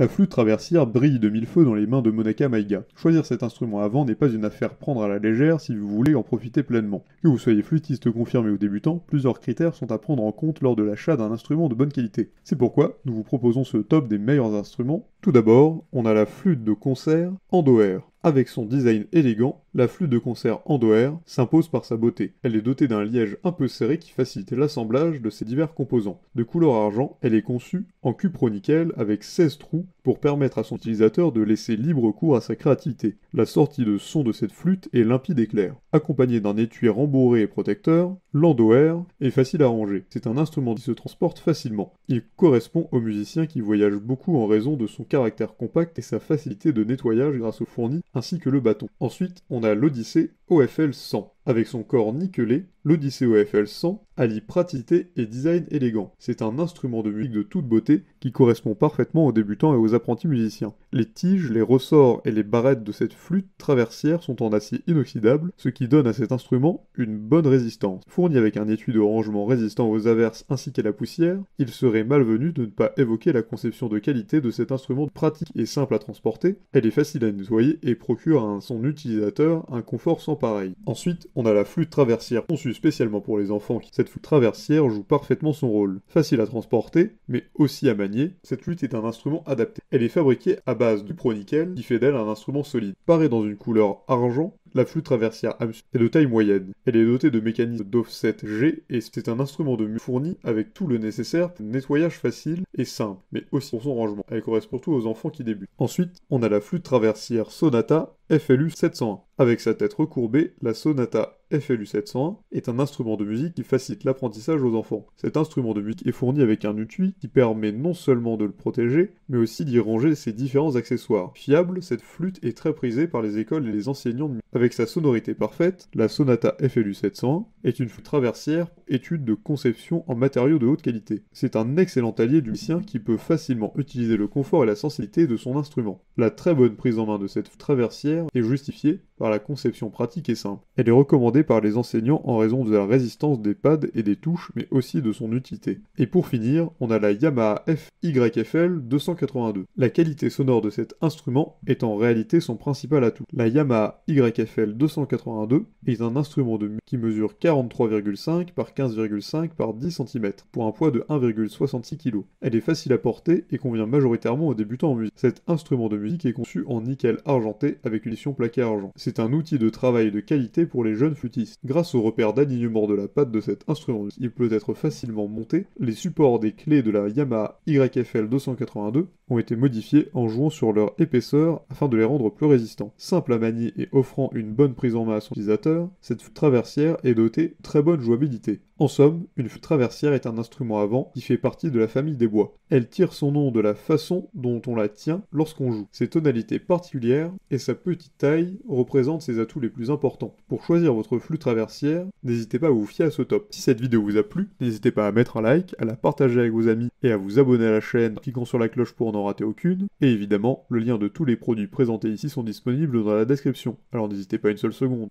La flûte traversière brille de mille feux dans les mains de Monaka Maiga. Choisir cet instrument avant n'est pas une affaire prendre à la légère si vous voulez en profiter pleinement. Que vous soyez flûtiste confirmé ou débutant, plusieurs critères sont à prendre en compte lors de l'achat d'un instrument de bonne qualité. C'est pourquoi nous vous proposons ce top des meilleurs instruments. Tout d'abord, on a la flûte de concert en doer. Avec son design élégant, la flûte de concert Endoer s'impose par sa beauté. Elle est dotée d'un liège un peu serré qui facilite l'assemblage de ses divers composants. De couleur argent, elle est conçue en cupronickel avec 16 trous pour permettre à son utilisateur de laisser libre cours à sa créativité. La sortie de son de cette flûte est limpide et claire. Accompagnée d'un étui rembourré et protecteur, l'endo-air est facile à ranger. C'est un instrument qui se transporte facilement. Il correspond aux musiciens qui voyagent beaucoup en raison de son caractère compact et sa facilité de nettoyage grâce au fourni ainsi que le bâton. Ensuite, on a l'Odyssée OFL 100. Avec son corps nickelé, l'Odyssée ofl 100 allie praticité et design élégant. C'est un instrument de musique de toute beauté qui correspond parfaitement aux débutants et aux apprentis musiciens. Les tiges, les ressorts et les barrettes de cette flûte traversière sont en acier inoxydable, ce qui donne à cet instrument une bonne résistance. Fourni avec un étui de rangement résistant aux averses ainsi qu'à la poussière, il serait malvenu de ne pas évoquer la conception de qualité de cet instrument pratique et simple à transporter. Elle est facile à nettoyer et procure à son utilisateur un confort sans pareil. Ensuite, on a la flûte traversière conçue spécialement pour les enfants. Cette flûte traversière joue parfaitement son rôle. Facile à transporter, mais aussi à manier, cette flûte est un instrument adapté. Elle est fabriquée à base du pronickel qui fait d'elle un instrument solide. Parée dans une couleur argent, la flûte traversière Amsu est de taille moyenne. Elle est dotée de mécanismes d'offset G et c'est un instrument de mu fourni avec tout le nécessaire, pour nettoyage facile et simple, mais aussi pour son rangement. Elle correspond surtout aux enfants qui débutent. Ensuite, on a la flûte traversière Sonata FLU 701. Avec sa tête recourbée, la sonata FLU 701 est un instrument de musique qui facilite l'apprentissage aux enfants. Cet instrument de musique est fourni avec un utui qui permet non seulement de le protéger, mais aussi d'y ranger ses différents accessoires. Fiable, cette flûte est très prisée par les écoles et les enseignants de musique. Avec sa sonorité parfaite, la sonata FLU 701 est une flûte traversière, étude de conception en matériaux de haute qualité. C'est un excellent allié du musicien qui peut facilement utiliser le confort et la sensibilité de son instrument. La très bonne prise en main de cette traversière est justifiée par la conception pratique et simple. Elle est recommandée par les enseignants en raison de la résistance des pads et des touches, mais aussi de son utilité. Et pour finir, on a la Yamaha FYFL 282. La qualité sonore de cet instrument est en réalité son principal atout. La Yamaha YFL 282 est un instrument de musique qui mesure 43,5 par 15,5 par 10 cm pour un poids de 1,66 kg. Elle est facile à porter et convient majoritairement aux débutants en musique. Cet instrument de musique est conçu en nickel argenté avec une édition plaquée argent. C'est un outil de travail de qualité pour les jeunes futistes. Grâce au repère d'alignement de la patte de cet instrument, il peut être facilement monté. Les supports des clés de la Yamaha YFL 282 ont été modifiés en jouant sur leur épaisseur afin de les rendre plus résistants. Simple à manier et offrant une bonne prise en main à son utilisateur, cette traversière est dotée de très bonne jouabilité. En somme, une traversière est un instrument à vent qui fait partie de la famille des bois. Elle tire son nom de la façon dont on la tient lorsqu'on joue. Ses tonalités particulières et sa petite taille représentent de ses atouts les plus importants. Pour choisir votre flux traversière, n'hésitez pas à vous fier à ce top. Si cette vidéo vous a plu, n'hésitez pas à mettre un like, à la partager avec vos amis et à vous abonner à la chaîne en cliquant sur la cloche pour n'en rater aucune. Et évidemment, le lien de tous les produits présentés ici sont disponibles dans la description, alors n'hésitez pas une seule seconde.